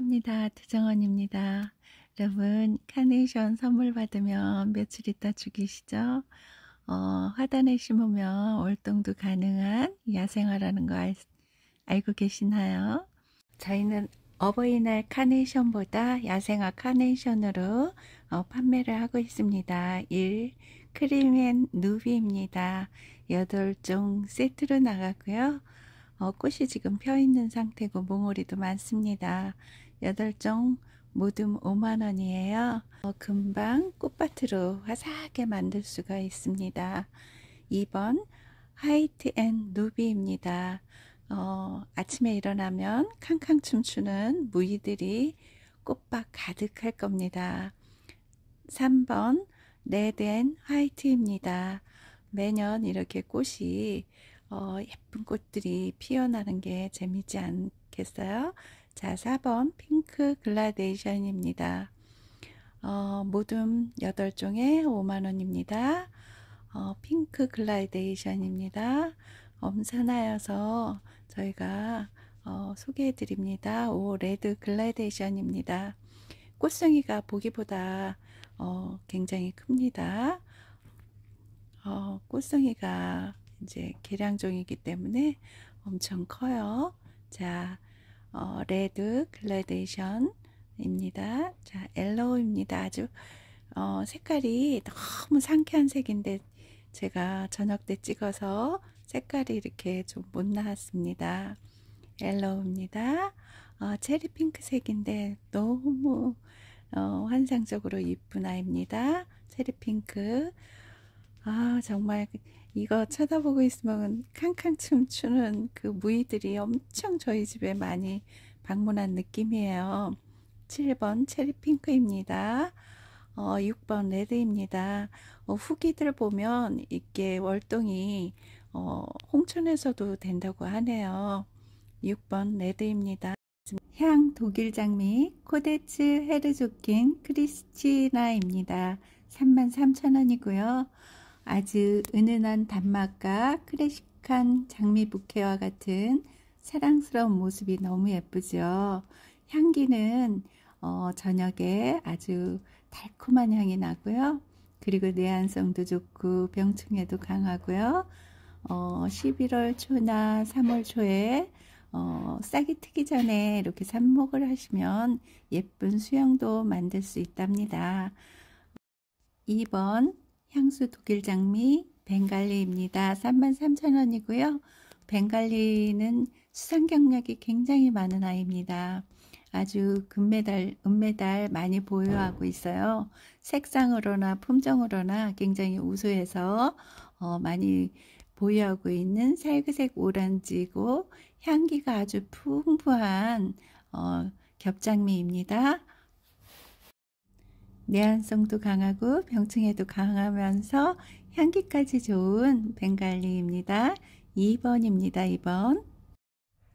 합니다. 두정원입니다. 여러분 카네이션 선물 받으면 며칠 있다 죽이시죠? 어, 화단에 심으면 월동도 가능한 야생화라는 거 알, 알고 계시나요? 저희는 어버이날 카네이션보다 야생화 카네이션으로 어, 판매를 하고 있습니다. 1. 크림앤 누비입니다. 8종 세트로 나가고요. 어, 꽃이 지금 펴있는 상태고 몽오리도 많습니다. 여덟종 모둠 5만원이에요. 어, 금방 꽃밭으로 화사하게 만들 수가 있습니다. 2번 화이트앤 누비입니다. 어, 아침에 일어나면 캉캉 춤추는 무이들이 꽃밭 가득할 겁니다. 3번 레드 앤 화이트입니다. 매년 이렇게 꽃이 어, 예쁜 꽃들이 피어나는 게 재미지 않겠어요? 자, 4번 핑크 글라데이션입니다. 어, 모둠 8종에 5만원입니다. 어, 핑크 글라데이션입니다. 엄선하여서 저희가 어, 소개해 드립니다. 오 레드 글라데이션입니다. 꽃송이가 보기보다 어, 굉장히 큽니다. 어, 꽃송이가 이제 개량종이기 때문에 엄청 커요. 자, 어, 레드 글래데이션입니다. 자, 엘로우입니다. 아주 어, 색깔이 너무 상쾌한 색인데 제가 저녁 때 찍어서 색깔이 이렇게 좀 못 나왔습니다. 엘로우입니다. 어, 체리 핑크 색인데 너무 어, 환상적으로 이쁜 아이입니다. 체리 핑크 아, 정말 이거 쳐다보고 있으면 캉캉 춤추는 그무이들이 엄청 저희 집에 많이 방문한 느낌이에요. 7번 체리핑크입니다. 어, 6번 레드입니다. 어, 후기들 보면 이게 월동이 어, 홍천에서도 된다고 하네요. 6번 레드입니다. 향 독일 장미 코데츠 헤르조킨 크리스티나입니다. 33,000원이고요. 아주 은은한 단맛과 클래식한 장미 부케와 같은 사랑스러운 모습이 너무 예쁘죠. 향기는 어, 저녁에 아주 달콤한 향이 나고요. 그리고 내한성도 좋고 병충해도 강하고요. 어, 11월 초나 3월 초에 어, 싹이 트기 전에 이렇게 삽목을 하시면 예쁜 수영도 만들 수 있답니다. 2번 향수 독일 장미 벵갈리입니다. 33,000원이고요. 벵갈리는 수상 경력이 굉장히 많은 아이입니다. 아주 금메달, 은메달 많이 보유하고 있어요. 색상으로나 품종으로나 굉장히 우수해서 어, 많이 보유하고 있는 살그색 오렌지고 향기가 아주 풍부한 어, 겹장미입니다. 내한성도 강하고 병충해도 강하면서 향기까지 좋은 벵갈리입니다. 2번입니다. 2번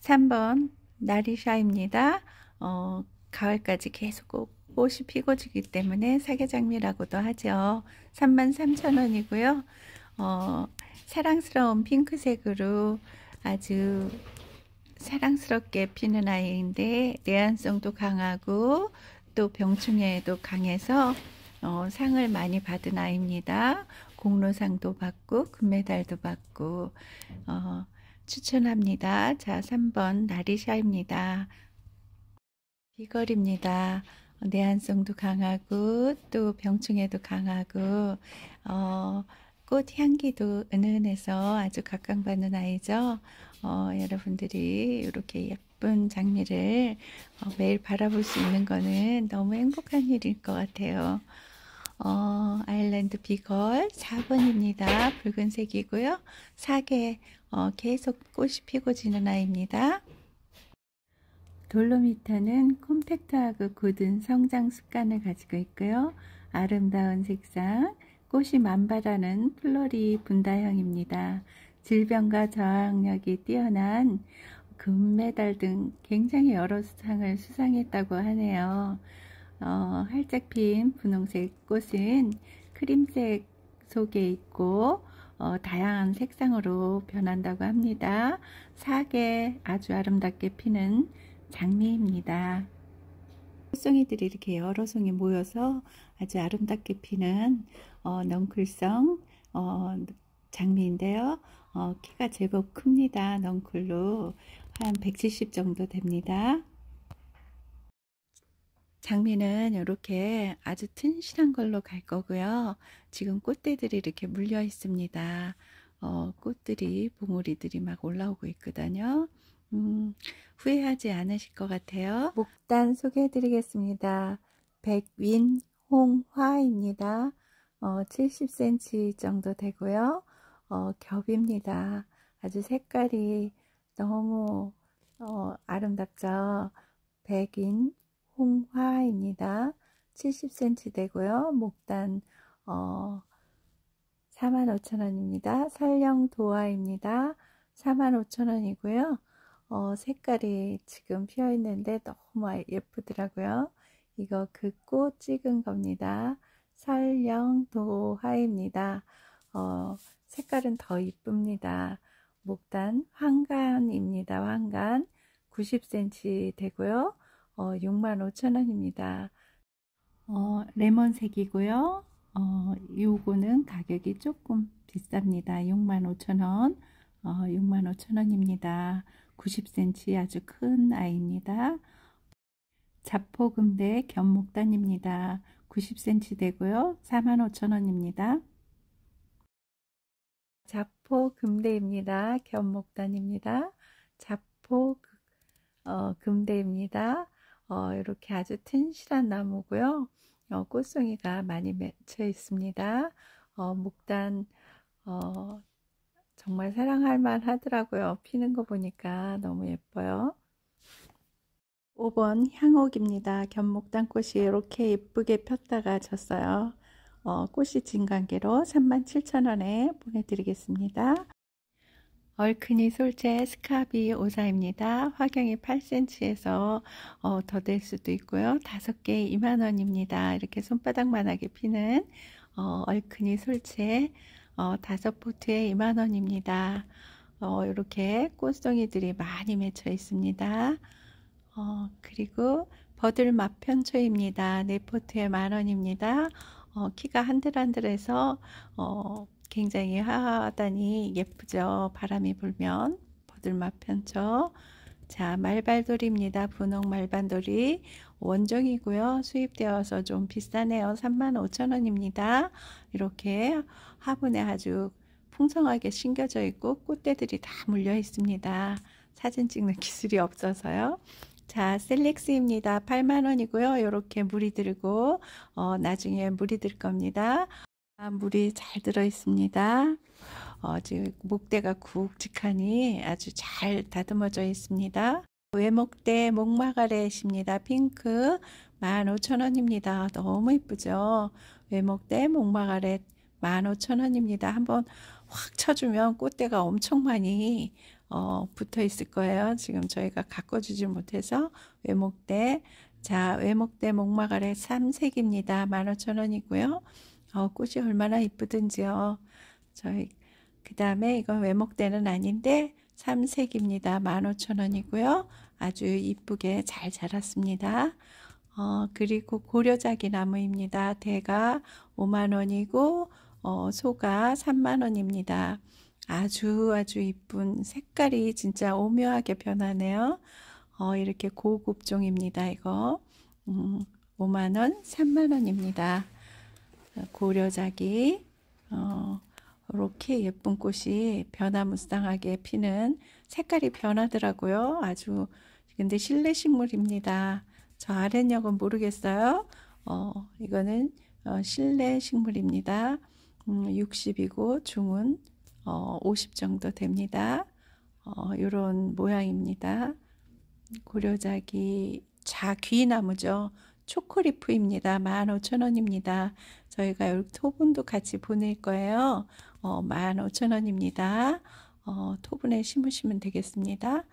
3번 나리샤입니다. 어, 가을까지 계속 꼭 꽃이 피고 지기 때문에 사계장미라고도 하죠. 33,000원이고요. 어, 사랑스러운 핑크색으로 아주 사랑스럽게 피는 아이인데 내한성도 강하고 또 병충해에도 강해서 어, 상을 많이 받은 아이입니다. 공로상도 받고 금메달도 받고 어, 추천합니다. 자 3번 나리샤입니다. 비거입니다 내한성도 강하고 또 병충해도 강하고 어, 꽃 향기도 은은해서 아주 각광받는 아이죠. 어, 여러분들이 이렇게 예쁜 예쁜 장미를 어, 매일 바라볼 수 있는 거는 너무 행복한 일일 것 같아요. 어, 아일랜드 비걸 4번입니다. 붉은색이고요. 4개 어, 계속 꽃이 피고 지는 아이입니다. 돌로미터는 콤팩트하고 굳은 성장 습관을 가지고 있고요. 아름다운 색상, 꽃이 만발하는 플로리 분다형입니다. 질병과 저항력이 뛰어난 금메달 등 굉장히 여러 상을 수상했다고 하네요. 어, 활짝 핀 분홍색 꽃은 크림색 속에 있고 어, 다양한 색상으로 변한다고 합니다. 사계 아주 아름답게 피는 장미입니다. 꽃송이들이 이렇게 여러 송이 모여서 아주 아름답게 피는 어, 넝쿨성 어, 장미인데요. 어, 키가 제법 큽니다. 넝쿨로 한 170 정도 됩니다. 장미는 이렇게 아주 튼실한 걸로 갈 거고요. 지금 꽃대들이 이렇게 물려 있습니다. 어, 꽃들이 봉오리들이 막 올라오고 있거든요. 음, 후회하지 않으실 것 같아요. 목단 소개해드리겠습니다. 백윈 홍화입니다. 어, 70cm 정도 되고요. 어, 겹입니다. 아주 색깔이 너무 어, 아름답죠. 백인 홍화입니다. 70cm 되고요. 목단 어, 45,000원입니다. 살령 도화입니다. 45,000원이고요. 어, 색깔이 지금 피어있는데 너무 아, 예쁘더라고요. 이거 긋고 찍은 겁니다. 살령 도화입니다. 어, 색깔은 더 이쁩니다. 목단 황간입니다. 황간 90cm 되고요. 어, 65,000원입니다. 어, 레몬색이고요. 어, 요거는 가격이 조금 비쌉니다. 65,000원. 어, 65,000원입니다. 90cm 아주 큰 아이입니다. 자포금대 견목단입니다. 90cm 되고요. 45,000원입니다. 자포 금대입니다. 견목단입니다. 자포 그, 어, 금대입니다. 어, 이렇게 아주 튼실한 나무고요. 어, 꽃송이가 많이 맺혀 있습니다. 어, 목단 어, 정말 사랑할 만 하더라고요. 피는 거 보니까 너무 예뻐요. 5번 향옥입니다. 견목단꽃이 이렇게 예쁘게 폈다가 졌어요. 어, 꽃이 진 관계로 37,000원에 보내드리겠습니다. 얼큰이 솔재 스카비 오사입니다. 화경이 8cm에서 어, 더 될 수도 있고요. 5개 2만원입니다. 이렇게 손바닥만하게 피는 어, 얼큰이 솔재 어, 5포트에 2만원입니다. 어, 이렇게 꽃송이들이 많이 맺혀 있습니다. 어, 그리고 버들 맛편초입니다 네포트에 만원입니다. 어, 키가 한들한들해서 어, 굉장히 하하하다니 예쁘죠. 바람이 불면 버들맛 편쳐. 자, 말발돌입니다. 분홍 말반돌이 원종이고요. 수입되어서 좀 비싸네요. 35,000원입니다. 이렇게 화분에 아주 풍성하게 심겨져 있고 꽃대들이 다 물려 있습니다. 사진 찍는 기술이 없어서요. 자, 셀렉스입니다. 8만원이고요. 이렇게 물이 들고, 어, 나중에 물이 들 겁니다. 아, 물이 잘 들어 있습니다. 어, 지금 목대가 굵직하니 아주 잘 다듬어져 있습니다. 외목대 목마가렛입니다. 핑크 15,000원입니다. 너무 이쁘죠? 외목대 목마가렛 15,000원입니다. 한번 확 쳐주면 꽃대가 엄청 많이 어, 붙어 있을 거예요. 지금 저희가 가꿔주지 못해서 외목대 자 외목대 목마 아래 3색입니다. 15,000원이고요. 어, 꽃이 얼마나 이쁘든지요. 저희 그 다음에 이건 외목대는 아닌데 3색입니다. 15,000원이고요. 아주 이쁘게 잘 자랐습니다. 어, 그리고 고려자기 나무입니다. 대가 5만원이고 어, 소가 3만원입니다. 아주 아주 이쁜 색깔이 진짜 오묘하게 변하네요. 어, 이렇게 고급종입니다. 이거 음, 5만원, 3만원입니다. 고려자기 어, 이렇게 예쁜 꽃이 변화무쌍하게 피는 색깔이 변하더라고요. 아주 근데 실내 식물입니다. 저 아랫역은 모르겠어요. 어, 이거는 어, 실내 식물입니다. 음, 60이고 중은 어, 50 정도 됩니다. 이 어, 요런 모양입니다. 고려자기 자귀나무죠. 초코리프입니다. 15,000원입니다. 저희가 요 토분도 같이 보낼 거예요. 어, 15,000원입니다. 어, 토분에 심으시면 되겠습니다.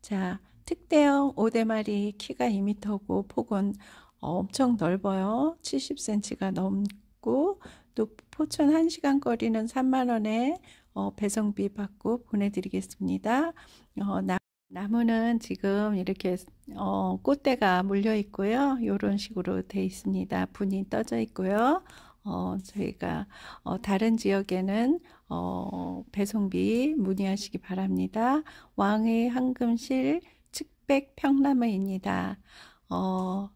자, 특대형 5대마리 키가 2m고 폭은 엄청 넓어요. 70cm가 넘고 또 포천 1시간 거리는 3만원에 어, 배송비 받고 보내드리겠습니다. 어, 나, 나무는 지금 이렇게 어, 꽃대가 물려 있고요. 이런 식으로 돼 있습니다. 분이 떠져 있고요. 어, 저희가 어, 다른 지역에는 어, 배송비 문의하시기 바랍니다. 왕의 황금실 측백 평나무입니다. 어,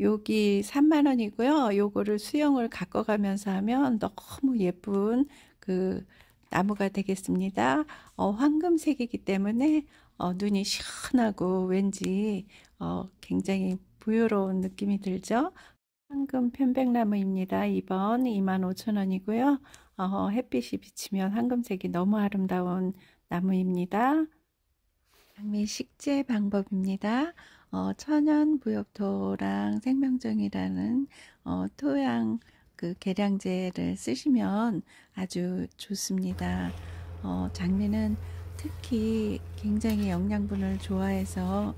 여기 3만원이고요. 요거를 수영을 가꿔가면서 하면 너무 예쁜 그 나무가 되겠습니다. 어, 황금색이기 때문에 어, 눈이 시원하고 왠지 어, 굉장히 부유로운 느낌이 들죠. 황금 편백나무입니다. 2번 25,000원이고요. 어, 햇빛이 비치면 황금색이 너무 아름다운 나무입니다. 장미 식재 방법입니다. 어, 천연 부엽토랑 생명정이라는 어, 토양 그 계량제를 쓰시면 아주 좋습니다. 어, 장미는 특히 굉장히 영양분을 좋아해서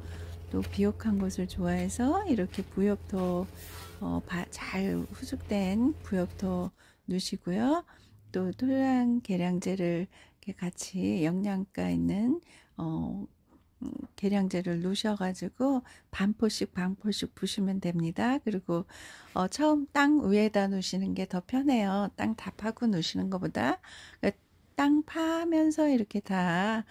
또 비옥한 곳을 좋아해서 이렇게 부엽토 어, 바, 잘 후숙된 부엽토 누시고요. 또 토양 계량제를 같이 영양가 있는 어, 계량제를 놓으셔가지고 반포씩 반포씩 부시면 됩니다. 그리고 어, 처음 땅 위에다 놓으시는 게 더 편해요. 땅 다 파고 놓으시는 것보다 그러니까 땅 파면서 이렇게 다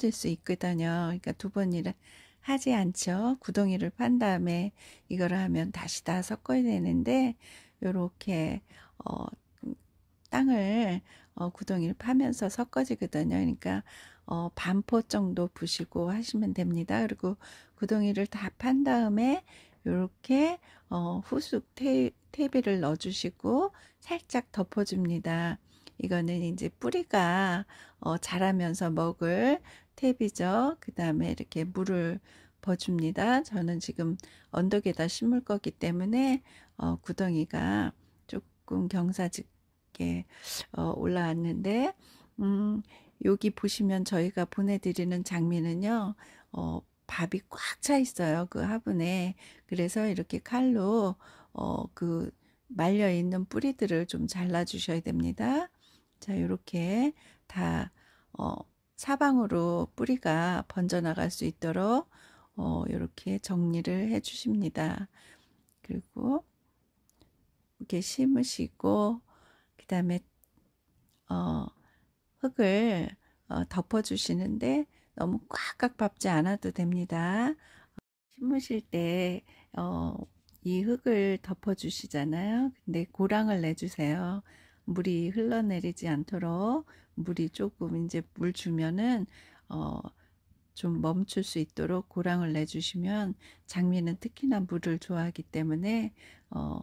섞어질 수 있거든요. 그러니까 두 번 일은 하지 않죠. 구덩이를 판 다음에 이거를 하면 다시 다 섞어야 되는데 요렇게 어, 땅을 어, 구덩이를 파면서 섞어지거든요. 그러니까 어, 반포 정도 부시고 하시면 됩니다. 그리고 구덩이를 다 판 다음에 이렇게 어, 후숙 테, 테비를 넣어주시고 살짝 덮어줍니다. 이거는 이제 뿌리가 어, 자라면서 먹을 탭이죠. 그 다음에 이렇게 물을 버줍니다. 저는 지금 언덕에다 심을 거기 때문에 어, 구덩이가 조금 경사지게 어, 올라왔는데 음, 여기 보시면 저희가 보내드리는 장미는요, 어, 밥이 꽉 차 있어요. 그 화분에. 그래서 이렇게 칼로, 어, 그 말려 있는 뿌리들을 좀 잘라 주셔야 됩니다. 자, 이렇게 다, 어, 사방으로 뿌리가 번져나갈 수 있도록, 어, 요렇게 정리를 해 주십니다. 그리고 이렇게 심으시고, 그 다음에, 어, 흙을 어, 덮어주시는데 너무 꽉꽉 밟지 않아도 됩니다. 심으실 때, 어, 이 흙을 덮어주시잖아요. 근데 고랑을 내주세요. 물이 흘러내리지 않도록 물이 조금 이제 물 주면은, 어, 좀 멈출 수 있도록 고랑을 내주시면 장미는 특히나 물을 좋아하기 때문에, 어,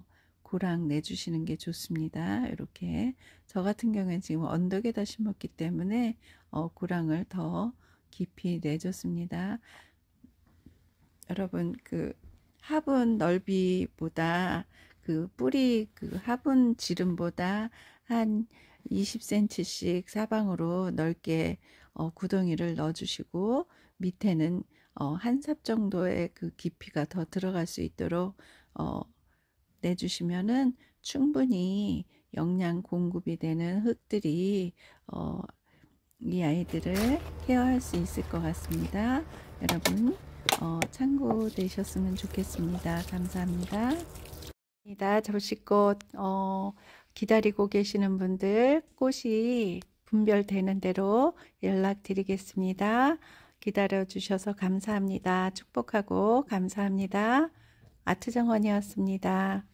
고랑 내주시는 게 좋습니다. 이렇게 저 같은 경우에는 지금 언덕에다 심었기 때문에 어, 고랑을 더 깊이 내줬습니다. 여러분 그 화분 넓이보다 그 뿌리 그 화분 지름보다 한 20cm씩 사방으로 넓게 어, 구덩이를 넣어주시고 밑에는 어, 한삽 정도의 그 깊이가 더 들어갈 수 있도록 어, 내주시면은 충분히 영양 공급이 되는 흙들이 어, 이 아이들을 케어할 수 있을 것 같습니다. 여러분 어, 참고되셨으면 좋겠습니다. 감사합니다. 접시꽃 어, 기다리고 계시는 분들 꽃이 분별되는 대로 연락드리겠습니다. 기다려주셔서 감사합니다. 축복하고 감사합니다. 아트정원이었습니다.